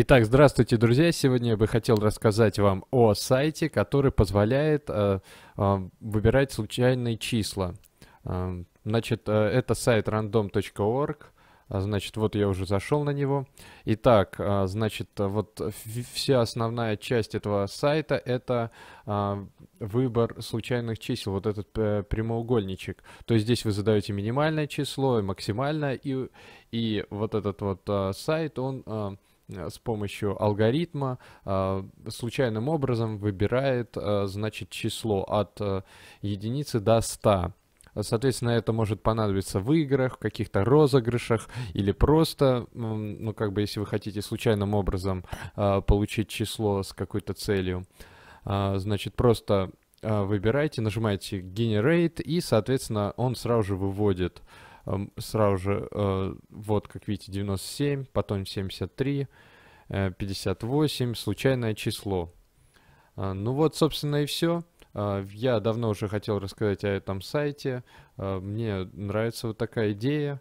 Итак, здравствуйте, друзья! Сегодня я бы хотел рассказать вам о сайте, который позволяет э, э, выбирать случайные числа. Э, значит, э, это сайт random.org. Э, значит, вот я уже зашел на него. Итак, э, значит, вот вся основная часть этого сайта — это э, выбор случайных чисел, вот этот э, прямоугольничек. То есть здесь вы задаете минимальное число и максимальное, и, и вот этот вот э, сайт, он... Э, Э, с помощью алгоритма э, случайным образом выбирает, э, значит, число от единицы до 100. Соответственно, это может понадобиться в играх, в каких-то розыгрышах или просто, ну, как бы, если вы хотите случайным образом получить число с какой-то целью, значит, просто выбираете, нажимаете Generate, и, соответственно, он сразу же выводит сразу же, э, вот, как видите, 97, потом 73, 58, э, случайное число. А, ну вот, собственно, и все. А, я давно уже хотел рассказать о этом сайте. А, мне нравится вот такая идея.